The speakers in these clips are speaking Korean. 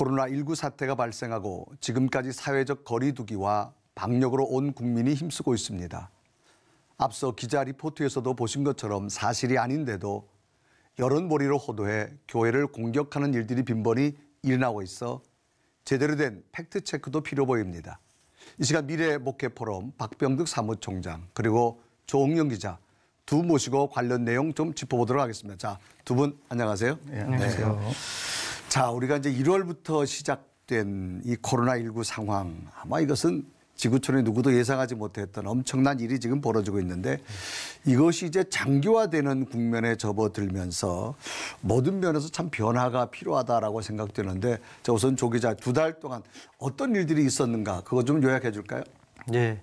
코로나19 사태가 발생하고 지금까지 사회적 거리두기와 방역으로 온 국민이 힘쓰고 있습니다. 앞서 기자 리포트에서도 보신 것처럼 사실이 아닌데도 여론몰이로 호도해 교회를 공격하는 일들이 빈번히 일어나고 있어 제대로 된 팩트체크도 필요 보입니다. 이 시간 미래 목회 포럼 박병득 사무총장 그리고 조홍영 기자 두 모시고 관련 내용 좀 짚어보도록 하겠습니다. 자, 두 분 안녕하세요. 네, 안녕하세요. 네. 자, 우리가 이제 1월부터 시작된 이 코로나19 상황 아마 이것은 지구촌에 누구도 예상하지 못했던 엄청난 일이 지금 벌어지고 있는데 이것이 이제 장기화되는 국면에 접어들면서 모든 면에서 참 변화가 필요하다라고 생각되는데 자 우선 조 기자 두 달 동안 어떤 일들이 있었는가 그거 좀 요약해 줄까요? 네.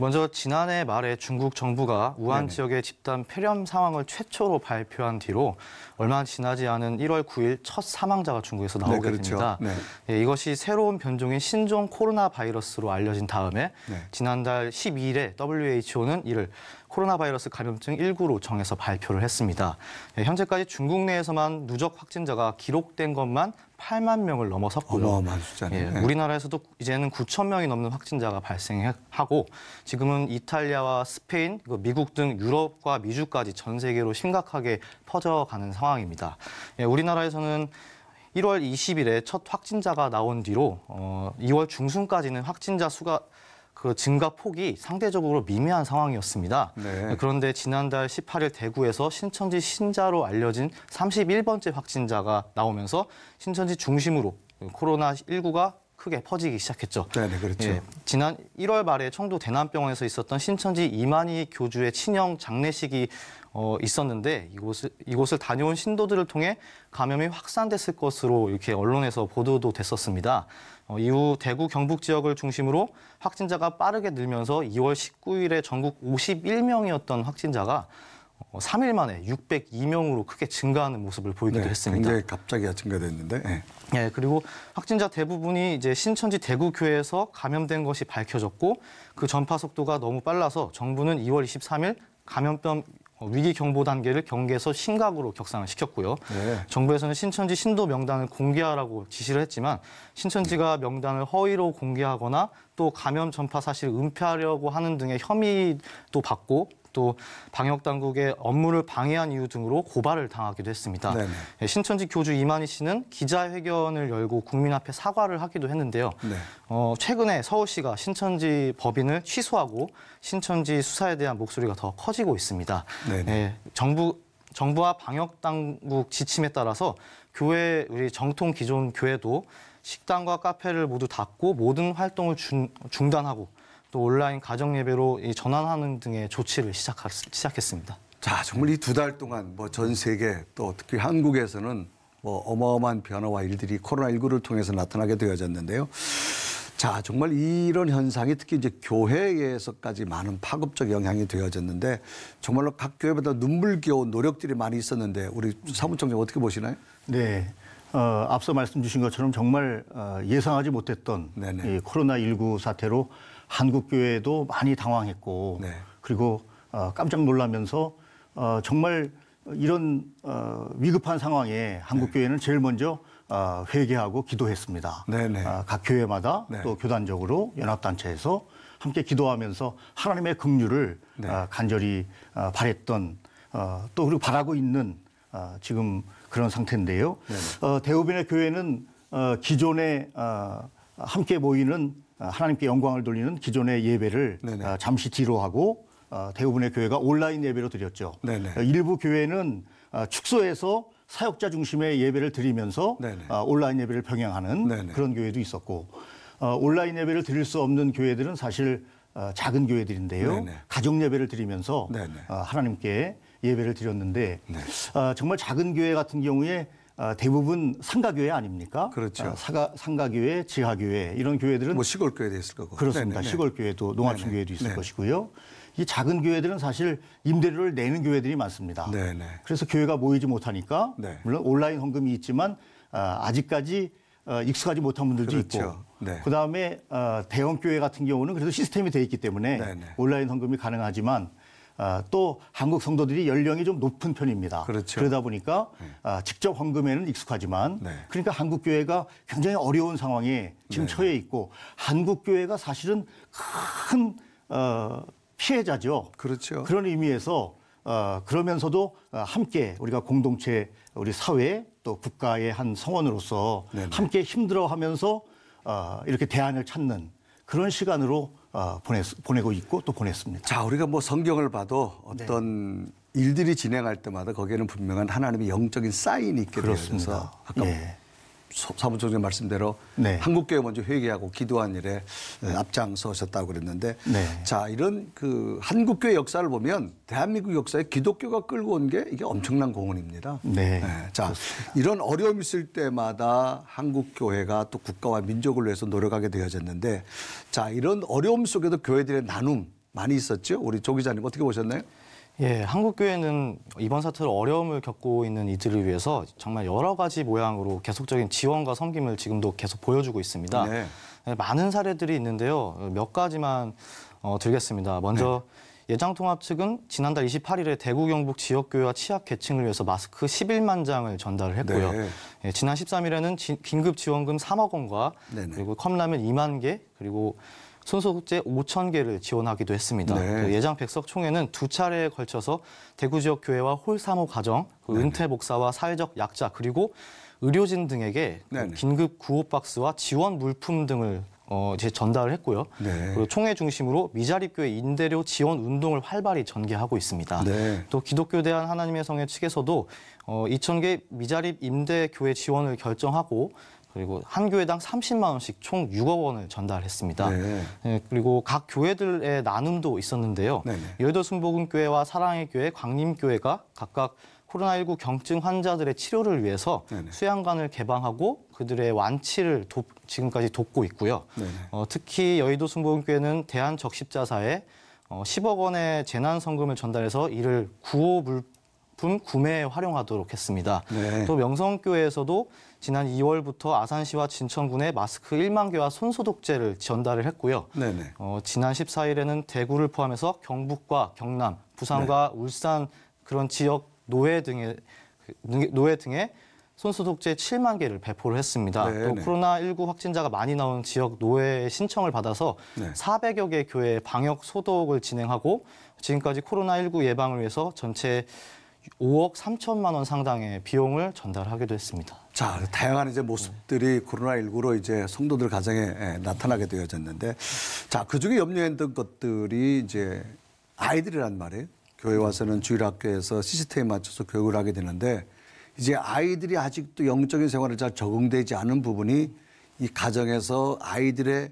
먼저 지난해 말에 중국 정부가 우한 네네. 지역의 집단 폐렴 상황을 최초로 발표한 뒤로 얼마 지나지 않은 1월 9일 첫 사망자가 중국에서 네, 나오게 네, 그렇죠. 됩니다. 네. 예, 이것이 새로운 변종인 신종 코로나 바이러스로 알려진 다음에 네. 지난달 12일에 WHO는 이를 코로나 바이러스 감염증 1구로 정해서 발표를 했습니다. 예, 현재까지 중국 내에서만 누적 확진자가 기록된 것만 8만 명을 넘어섰고요. 어마어마한 숫자네. 예, 네. 우리나라에서도 이제는 9천 명이 넘는 확진자가 발생하고 지금은 이탈리아와 스페인, 미국 등 유럽과 미주까지 전 세계로 심각하게 퍼져가는 상황입니다. 예, 우리나라에서는 1월 20일에 첫 확진자가 나온 뒤로 어, 2월 중순까지는 확진자 수가 그 증가 폭이 상대적으로 미미한 상황이었습니다. 네. 그런데 지난달 18일 대구에서 신천지 신자로 알려진 31번째 확진자가 나오면서 신천지 중심으로 코로나19가 크게 퍼지기 시작했죠. 네, 네 그렇죠. 예, 지난 1월 말에 청도 대남병원에서 있었던 신천지 이만희 교주의 친형 장례식이 어, 있었는데 이곳을, 이곳을 다녀온 신도들을 통해 감염이 확산됐을 것으로 이렇게 언론에서 보도도 됐었습니다. 어, 이후 대구 경북 지역을 중심으로 확진자가 빠르게 늘면서 2월 19일에 전국 51명이었던 확진자가 3일 어, 만에 602명으로 크게 증가하는 모습을 보이기도 네, 했습니다. 굉장히 갑자기 증가됐는데. 네. 네. 그리고 확진자 대부분이 이제 신천지 대구교회에서 감염된 것이 밝혀졌고 그 전파 속도가 너무 빨라서 정부는 2월 23일 감염병 어, 위기 경보 단계를 경계에서 심각으로 격상을 시켰고요. 네. 정부에서는 신천지 신도 명단을 공개하라고 지시를 했지만 신천지가 네. 명단을 허위로 공개하거나 또 감염 전파 사실을 은폐하려고 하는 등의 혐의도 받고 또 방역 당국의 업무를 방해한 이유 등으로 고발을 당하기도 했습니다. 네네. 예, 신천지 교주 이만희 씨는 기자회견을 열고 국민 앞에 사과를 하기도 했는데요. 네. 어, 최근에 서울시가 신천지 법인을 취소하고 신천지 수사에 대한 목소리가 더 커지고 있습니다. 네, 정부 정부와 방역 당국 지침에 따라서 교회 우리 정통 기존 교회도 식당과 카페를 모두 닫고 모든 활동을 중, 중단하고 또 온라인 가정 예배로 전환하는 등의 조치를 시작 시작했습니다. 자, 정말 이 두 달 동안 뭐 전 세계 또 특히 한국에서는 뭐 어마어마한 변화와 일들이 코로나19를 통해서 나타나게 되어졌는데요. 자, 정말 이런 현상이 특히 이제 교회에서까지 많은 파급적 영향이 되어졌는데 정말로 각 교회마다 눈물겨운 노력들이 많이 있었는데 우리 사무총장 어떻게 보시나요? 네. 어, 앞서 말씀 주신 것처럼 정말 어, 예상하지 못했던 코로나19 사태로 한국 교회도 많이 당황했고 네. 그리고 어, 깜짝 놀라면서 어, 정말 이런 어, 위급한 상황에 한국 네. 교회는 제일 먼저 어, 회개하고 기도했습니다. 네네. 네. 어, 각 교회마다 네. 또 교단적으로 연합단체에서 함께 기도하면서 하나님의 긍휼을 네. 어, 간절히 어, 바랬던 어, 또 그리고 바라고 있는 어, 지금 그런 상태인데요. 네네. 네. 어, 대우빈의 교회는 어, 기존에 어, 함께 모이는 어, 하나님께 영광을 돌리는 기존의 예배를 네네. 어, 잠시 뒤로 하고 어, 대부분의 교회가 온라인 예배로 드렸죠. 네네. 일부 교회는 축소해서 사역자 중심의 예배를 드리면서 네네. 온라인 예배를 병행하는 그런 교회도 있었고 온라인 예배를 드릴 수 없는 교회들은 사실 작은 교회들인데요. 가정 예배를 드리면서 하나님께 예배를 드렸는데 네. 정말 작은 교회 같은 경우에 어, 대부분 상가교회 아닙니까? 그렇죠. 어, 사가, 상가교회, 지하교회 이런 교회들은 뭐 시골교회도 있을 거고 그렇습니다. 시골교회도 농합신교회도 있을 네네. 것이고요. 이 작은 교회들은 사실 임대료를 내는 교회들이 많습니다. 네네. 그래서 교회가 모이지 못하니까 네. 물론 온라인 헌금이 있지만 어, 아직까지 익숙하지 못한 분들도 그렇죠. 있고 네. 그다음에 대형 교회 같은 경우는 그래도 시스템이 돼 있기 때문에 온라인 헌금이 가능하지만 아, 또 한국 성도들이 연령이 좀 높은 편입니다. 그렇죠. 그러다 보니까 네. 아, 직접 헌금에는 익숙하지만 네. 그러니까 한국 교회가 굉장히 어려운 상황에 지금 네. 처해 있고 한국 교회가 사실은 큰 어, 피해자죠. 그렇죠. 그런 의미에서 어, 그러면서도 어, 함께 우리가 공동체 우리 사회 또 국가의 한 성원으로서 네 함께 힘들어하면서 어, 이렇게 대안을 찾는 그런 시간으로 어, 보내, 보내고 있고 또 보냈습니다. 자, 우리가 뭐 성경을 봐도 어떤 네. 일들이 진행할 때마다 거기에는 분명한 하나님의 영적인 사인이 있게 되어서 아까 예. 사무총장 말씀대로 네. 한국교회 먼저 회개하고 기도한 일에 앞장서셨다고 그랬는데 네. 자 이런 그 한국교회 역사를 보면 대한민국 역사에 기독교가 끌고 온 게 이게 엄청난 공헌입니다. 네. 네. 자 그렇습니다. 이런 어려움 있을 때마다 한국교회가 또 국가와 민족을 위해서 노력하게 되어졌는데 자 이런 어려움 속에도 교회들의 나눔 많이 있었죠. 우리 조 기자님 어떻게 보셨나요? 예, 한국 교회는 이번 사태로 어려움을 겪고 있는 이들을 위해서 정말 여러 가지 모양으로 계속적인 지원과 섬김을 지금도 계속 보여주고 있습니다. 네. 네 많은 사례들이 있는데요. 몇 가지만 어, 들겠습니다. 먼저 네. 예장통합 측은 지난달 28일에 대구 경북 지역교회와 취약 계층을 위해서 마스크 11만 장을 전달을 했고요. 네. 예, 지난 13일에는 긴급 지원금 3억 원과 네네. 그리고 컵라면 2만 개 그리고 손소독제 5천 개를 지원하기도 했습니다. 네. 그 예장 백석 총회는 두 차례에 걸쳐서 대구 지역 교회와 홀사호 가정, 네 은퇴 목사와 사회적 약자 그리고 의료진 등에게 네 긴급 구호 박스와 지원 물품 등을 어, 제 전달을 했고요. 네. 그리고 총회 중심으로 미자립교회 인대료 지원 운동을 활발히 전개하고 있습니다. 네. 또 기독교 대한 하나님의 성의 측에서도 어, 2,000개 미자립 임대 교회 지원을 결정하고 그리고 한 교회당 30만 원씩 총 6억 원을 전달했습니다. 네. 예, 그리고 각 교회들의 나눔도 있었는데요. 네, 네. 여의도 순복음교회와 사랑의 교회, 광림교회가 각각 코로나19 경증 환자들의 치료를 위해서 네네. 네. 수양관을 개방하고 그들의 완치를 돕, 지금까지 돕고 있고요. 네, 네. 어, 특히 여의도 순복음교회는 대한적십자사에 어, 10억 원의 재난 성금을 전달해서 이를 구호 물 식품 구매에 활용하도록 했습니다. 네. 또 명성교회에서도 지난 2월부터 아산시와 진천군에 마스크 1만 개와 손소독제를 전달을 했고요. 네네. 어, 지난 14일에는 대구를 포함해서 경북과 경남, 부산과 네. 울산 그런 지역 노예 등에 그, 노예 등에 손소독제 7만 개를 배포를 했습니다. 네, 또 네. 코로나19 확진자가 많이 나온 지역 노예 신청을 받아서 네. 400여 개 교회 방역 소독을 진행하고 지금까지 코로나19 예방을 위해서 전체 5억 3천만 원 상당의 비용을 전달하기도 했습니다. 자, 다양한 이제 모습들이 코로나19로 이제 성도들 가정에 예, 나타나게 되어졌는데, 자, 그 중에 염려했던 것들이 이제 아이들이란 말이에요. 교회 와서는 주일 학교에서 시스템에 맞춰서 교육을 하게 되는데, 이제 아이들이 아직도 영적인 생활에 잘 적응되지 않은 부분이 이 가정에서 아이들의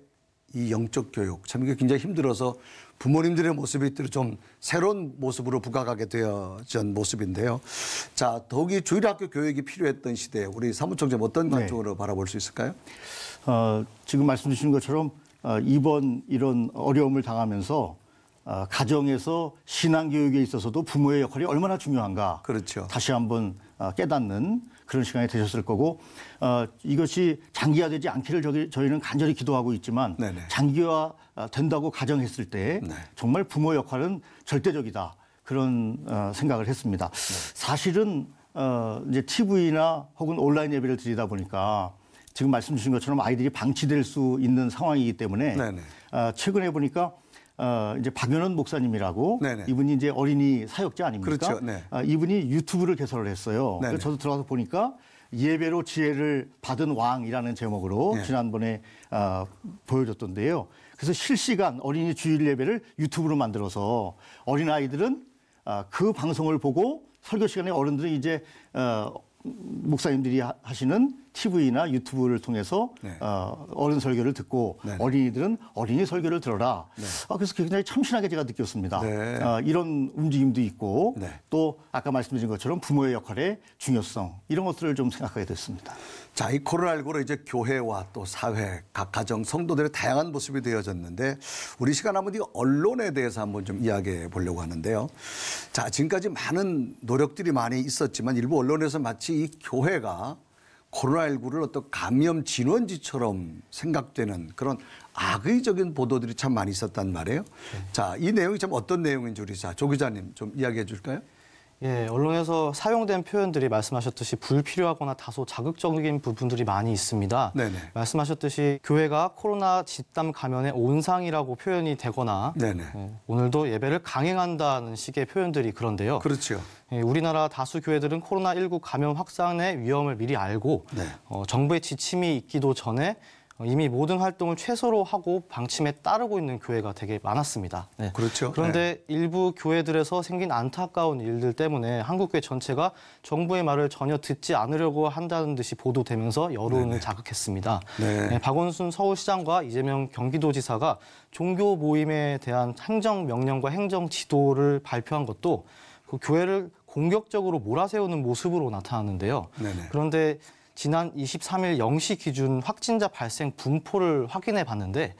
이 영적 교육 참 이게 굉장히 힘들어서 부모님들의 모습이 좀 새로운 모습으로 부각하게 되어진 모습인데요. 자, 더욱이 주일학교 교육이 필요했던 시대에 우리 사무총장 어떤 네. 관점으로 네. 바라볼 수 있을까요? 어, 지금 말씀 주신 것처럼 어, 이번 이런 어려움을 당하면서 아, 가정에서 신앙교육에 있어서도 부모의 역할이 얼마나 중요한가. 그렇죠. 다시 한번 아, 깨닫는 그런 시간이 되셨을 거고 어, 이것이 장기화되지 않기를 저희는 간절히 기도하고 있지만 네네. 장기화 아, 된다고 가정했을 때 네. 정말 부모 역할은 절대적이다 그런 어, 생각을 했습니다. 네. 사실은 어, 이제 TV나 혹은 온라인 예배를 드리다 보니까 지금 말씀 주신 것처럼 아이들이 방치될 수 있는 상황이기 때문에 어, 최근에 보니까 어, 이제 박연원 목사님이라고 네네. 이분이 이제 어린이 사역자 아닙니까? 그렇죠. 네. 아, 이분이 유튜브를 개설을 했어요. 그래서 저도 들어가서 보니까 예배로 지혜를 받은 왕이라는 제목으로 네. 지난번에 어, 보여줬던데요. 그래서 실시간 어린이 주일 예배를 유튜브로 만들어서 어린 아이들은 어, 아, 그 방송을 보고 설교 시간에 어른들이 이제 어, 목사님들이 하시는 TV나 유튜브를 통해서 네. 어, 어른 설교를 듣고 네. 어린이들은 어린이 설교를 들어라. 네. 아, 그래서 굉장히 참신하게 제가 느꼈습니다. 네. 아, 이런 움직임도 있고 네. 또 아까 말씀드린 것처럼 부모의 역할의 중요성 이런 것들을 좀 생각하게 됐습니다. 자, 이코로나 알고로 이제 교회와 또 사회, 각 가정, 성도들의 다양한 모습이 되어졌는데 우리 시간 한번 이 언론에 대해서 한번 좀 이야기해 보려고 하는데요. 자, 지금까지 많은 노력들이 많이 있었지만 일부 언론에서 마치 이 교회가 코로나19를 어떤 감염 진원지처럼 생각되는 그런 악의적인 보도들이 참 많이 있었단 말이에요. 네. 자, 이 내용이 참 어떤 내용인지 우리 자, 조 기자님 좀 이야기해 줄까요? 예, 언론에서 사용된 표현들이 말씀하셨듯이 불필요하거나 다소 자극적인 부분들이 많이 있습니다. 네네. 말씀하셨듯이 교회가 코로나 집단 감염의 온상이라고 표현이 되거나 예, 오늘도 예배를 강행한다는 식의 표현들이 그런데요. 그렇죠. 예, 우리나라 다수 교회들은 코로나 19 감염 확산의 위험을 미리 알고 네. 어, 정부의 지침이 있기도 전에 어, 이미 모든 활동을 최소로 하고 방침에 따르고 있는 교회가 되게 많았습니다. 네. 그렇죠. 그런데 네. 일부 교회들에서 생긴 안타까운 일들 때문에 한국교회 전체가 정부의 말을 전혀 듣지 않으려고 한다는 듯이 보도되면서 여론을 네네. 자극했습니다. 네. 네. 박원순 서울시장과 이재명 경기도지사가 종교 모임에 대한 행정 명령과 행정 지도를 발표한 것도 그 교회를 공격적으로 몰아세우는 모습으로 나타났는데요. 네네. 그런데 지난 23일 0시 기준 확진자 발생 분포를 확인해 봤는데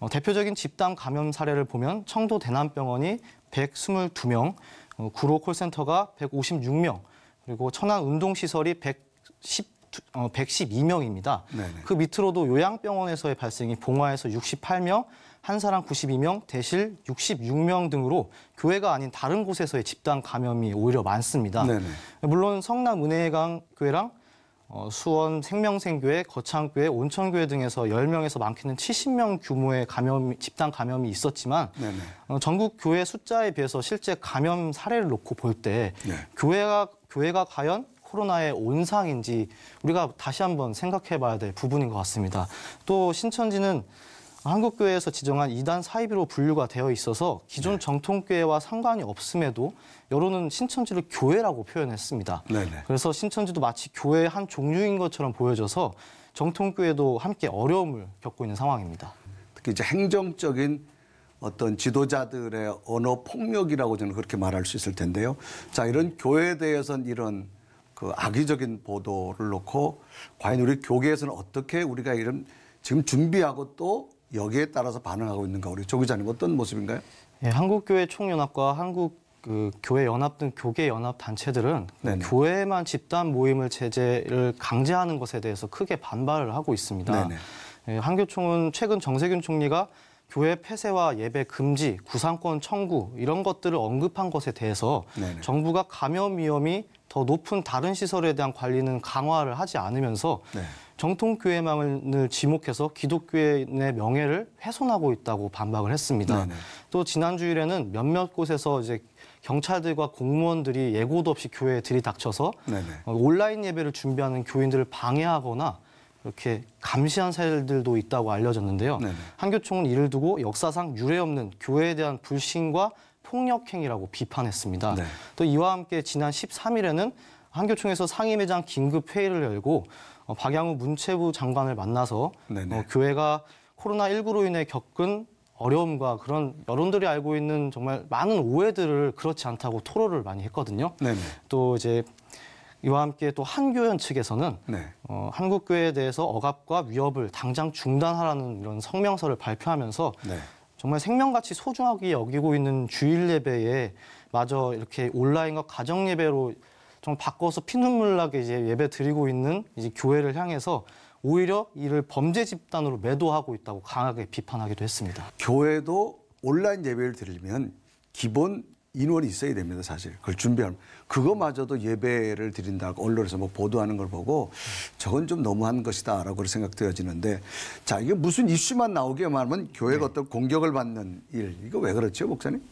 어, 대표적인 집단 감염 사례를 보면 청도 대남병원이 122명, 어, 구로 콜센터가 156명, 그리고 천안 운동시설이 110 어, 112명입니다. 네네. 그 밑으로도 요양병원에서의 발생이 봉화에서 68명, 한사랑 92명, 대실 66명 등으로 교회가 아닌 다른 곳에서의 집단 감염이 오히려 많습니다. 네네. 물론 성남 은혜강 교회랑 어, 수원 생명생교회, 거창교회, 온천교회 등에서 10명에서 많게는 70명 규모의 감염 집단 감염이 있었지만 어, 전국 교회 숫자에 비해서 실제 감염 사례를 놓고 볼때 네. 교회가 교회가 과연 코로나의 온상인지 우리가 다시 한번 생각해 봐야 될 부분인 것 같습니다. 또 신천지는 한국교회에서 지정한 이단 사이비로 분류가 되어 있어서 기존 네. 정통교회와 상관이 없음에도 여론은 신천지를 교회라고 표현했습니다. 네네. 그래서 신천지도 마치 교회의 한 종류인 것처럼 보여져서 정통교회도 함께 어려움을 겪고 있는 상황입니다. 특히 이제 행정적인 어떤 지도자들의 언어 폭력이라고 저는 그렇게 말할 수 있을 텐데요. 자, 이런 교회에 대해서는 이런 그 악의적인 보도를 놓고 과연 우리 교계에서는 어떻게 우리가 이런 지금 준비하고 또 여기에 따라서 반응하고 있는가 우리 조 기자님 어떤 모습인가요? 예, 한국교회 총연합과 한국 그 교회 연합 등 교계 연합 단체들은 그 네네. 교회만 집단 모임을 제재를 강제하는 것에 대해서 크게 반발을 하고 있습니다. 네네. 예, 한교총은 최근 정세균 총리가 교회 폐쇄와 예배 금지, 구상권 청구 이런 것들을 언급한 것에 대해서 네네. 정부가 감염 위험이 더 높은 다른 시설에 대한 관리는 강화를 하지 않으면서 네. 정통교회만을 지목해서 기독교인의 명예를 훼손하고 있다고 반박을 했습니다. 네네. 또 지난 주일에는 몇몇 곳에서 이제 경찰들과 공무원들이 예고도 없이 교회에 들이닥쳐서 네네. 온라인 예배를 준비하는 교인들을 방해하거나 이렇게 감시한 사례들도 있다고 알려졌는데요. 네네. 한교총은 이를 두고 역사상 유례없는 교회에 대한 불신과 폭력행위라고 비판했습니다. 네. 또 이와 함께 지난 13일에는 한교총에서 상임회장 긴급 회의를 열고 어, 박양우 문체부 장관을 만나서 어, 교회가 코로나19로 인해 겪은 어려움과 그런 여론들이 알고 있는 정말 많은 오해들을 그렇지 않다고 토로를 많이 했거든요. 네네. 또 이제 이와 함께 또 한교연 측에서는 네. 어, 한국교회에 대해서 억압과 위협을 당장 중단하라는 이런 성명서를 발표하면서 네. 정말 생명같이 소중하게 여기고 있는 주일 예배에 마저 이렇게 온라인과 가정 예배로 좀 바꿔서 피눈물 나게 이제 예배 드리고 있는 이제 교회를 향해서 오히려 이를 범죄 집단으로 매도하고 있다고 강하게 비판하기도 했습니다. 교회도 온라인 예배를 드리면 기본 인원이 있어야 됩니다, 사실. 그걸 준비하면. 그거마저도 예배를 드린다고 언론에서 뭐 보도하는 걸 보고 저건 좀 너무한 것이다 라고 생각되어지는데 자, 이게 무슨 이슈만 나오기만 하면 교회가 네. 어떤 공격을 받는 일. 이거 왜 그렇죠, 목사님?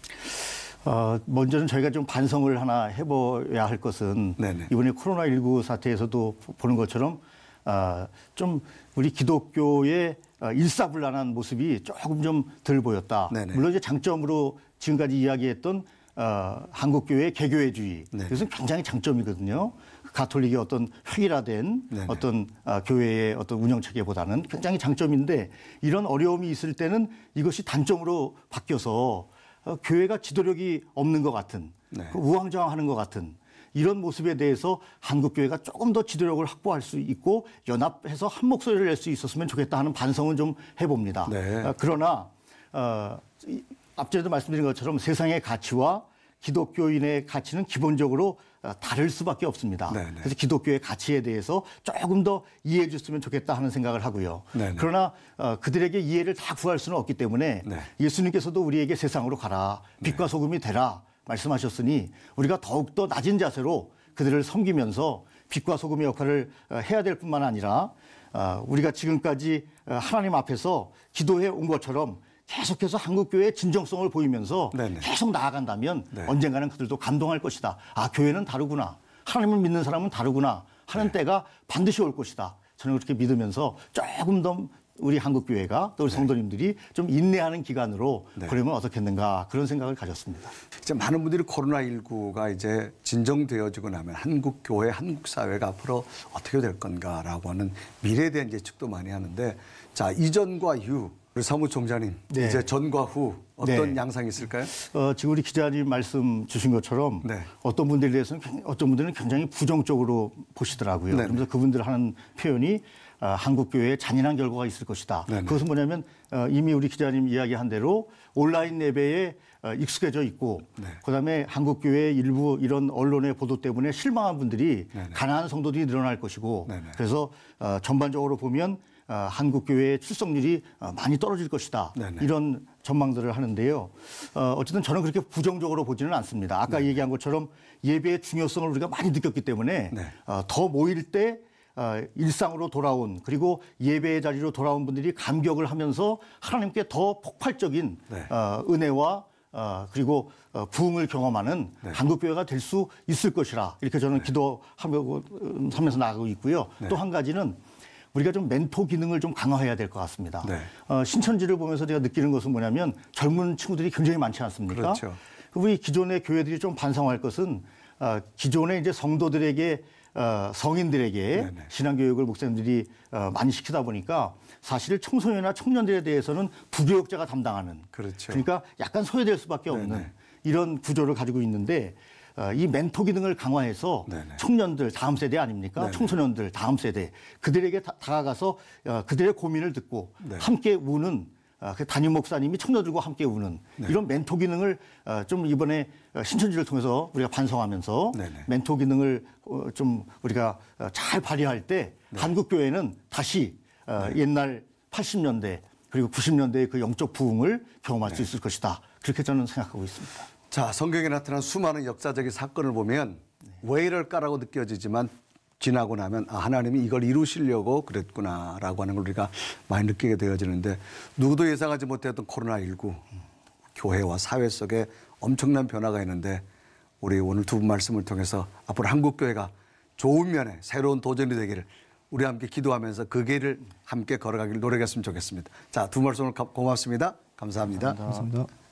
어, 먼저는 저희가 좀 반성을 하나 해봐야 할 것은 네네. 이번에 코로나19 사태에서도 보는 것처럼 아, 좀 우리 기독교의 아, 일사불란한 모습이 조금 좀 덜 보였다. 네네. 물론 이제 장점으로 지금까지 이야기했던 어, 한국 교회 개교회주의 네. 그것은 굉장히 장점이거든요. 가톨릭의 어떤 획일화된 네, 네. 어떤 어, 교회의 어떤 운영 체계보다는 굉장히 장점인데 이런 어려움이 있을 때는 이것이 단점으로 바뀌어서 어, 교회가 지도력이 없는 것 같은 네. 그 우왕좌왕하는 것 같은 이런 모습에 대해서 한국 교회가 조금 더 지도력을 확보할 수 있고 연합해서 한 목소리를 낼 수 있었으면 좋겠다 하는 반성은 좀 해봅니다. 네. 어, 그러나 어, 앞전에도 말씀드린 것처럼 세상의 가치와 기독교인의 가치는 기본적으로 어, 다를 수밖에 없습니다. 네네. 그래서 기독교의 가치에 대해서 조금 더 이해해 줬으면 좋겠다 하는 생각을 하고요. 네네. 그러나 어, 그들에게 이해를 다 구할 수는 없기 때문에 네. 예수님께서도 우리에게 세상으로 가라 빛과 네. 소금이 되라 말씀하셨으니 우리가 더욱더 낮은 자세로 그들을 섬기면서 빛과 소금의 역할을 어, 해야 될 뿐만 아니라 우리가 지금까지 하나님 앞에서 기도해 온 것처럼 계속해서 한국 교회의 진정성을 보이면서 네네. 계속 나아간다면 네. 언젠가는 그들도 감동할 것이다. 아 교회는 다르구나. 하나님을 믿는 사람은 다르구나 하는 네. 때가 반드시 올 것이다. 저는 그렇게 믿으면서 조금 더 우리 한국 교회가 또 우리 네. 성도님들이 좀 인내하는 기간으로 네. 그러면 어떻겠는가 그런 생각을 가졌습니다. 이제 많은 분들이 코로나 19가 이제 진정되어지고 나면 한국 교회, 한국 사회가 앞으로 어떻게 될 건가라고 하는 미래에 대한 예측도 많이 하는데 자 이전과 이후 우리 사무총장님 네. 이제 전과 후 어떤 네. 양상이 있을까요? 어, 지금 우리 기자님 말씀 주신 것처럼 네. 어떤 분들에 대해서는 어떤 분들은 굉장히 부정적으로 보시더라고요. 네네. 네. 그러면서 그분들 하는 표현이 어, 한국 교회에 잔인한 결과가 있을 것이다. 네네. 네. 그것은 뭐냐면 어, 이미 우리 기자님 이야기한 대로 온라인 예배에 어, 익숙해져 있고 네. 그다음에 한국 교회 일부 이런 언론의 보도 때문에 실망한 분들이 네네. 네. 가난한 성도들이 늘어날 것이고 그래서 어, 전반적으로 보면 어, 한국 교회의 출석률이 어, 많이 떨어질 것이다. 네네. 이런 전망들을 하는데요. 어, 쨌든 저는 그렇게 부정적으로 보지는 않습니다. 아까 네네. 얘기한 것처럼 예배의 중요성을 우리가 많이 느꼈기 때문에 네. 어, 더 모일 때 일상으로 돌아온 그리고 예배의 자리로 돌아온 분들이 감격을 하면서 하나님께 더 폭발적인 네. 은혜와 어, 그리고 어, 부흥을 경험하는 네. 한국교회가 될 수 있을 것이라 이렇게 저는 네. 기도하면서 나가고 있고요. 네. 또한 가지는 우리가 좀 멘토 기능을 좀 강화해야 될 것 같습니다. 네. 어, 신천지를 보면서 제가 느끼는 것은 뭐냐면 젊은 친구들이 굉장히 많지 않습니까? 그렇죠. 우리 기존의 교회들이 좀 반성할 것은 어, 아, 기존의 이제 성도들에게 어, 성인들에게 신앙교육을 목사님들이 어, 많이 시키다 보니까 사실 청소년이나 청년들에 대해서는 부교육자가 담당하는 그렇죠. 그러니까 약간 소외될 수밖에 없는 네네. 이런 구조를 가지고 있는데 어, 이 멘토 기능을 강화해서 네네. 청년들 다음 세대 아닙니까? 네네. 청소년들 다음 세대 그들에게 다, 가가서 어, 그들의 고민을 듣고 네 함께 우는 어, 그 담임 목사님이 청년들과 함께 우는 네. 이런 멘토 기능을 좀 이번에 신천지를 통해서 우리가 반성하면서 멘토 기능을 좀 우리가 잘 발휘할 때 네. 한국 교회는 다시 네. 옛날 80년대 그리고 90년대의 그 영적 부흥을 경험할 수 있을 것이다. 그렇게 저는 생각하고 있습니다. 자, 성경에 나타난 수많은 역사적인 사건을 보면 왜 이럴까라고 느껴지지만 지나고 나면 아, 하나님이 이걸 이루시려고 그랬구나라고 하는 걸 우리가 많이 느끼게 되어지는데 누구도 예상하지 못했던 코로나19 교회와 사회 속에 엄청난 변화가 있는데 우리 오늘 두 분 말씀을 통해서 앞으로 한국교회가 좋은 면에 새로운 도전이 되기를 우리 함께 기도하면서 그 길을 함께 걸어가길 노력했으면 좋겠습니다. 자, 두 말씀을 고맙습니다 감사합니다. 감사합니다. 감사합니다.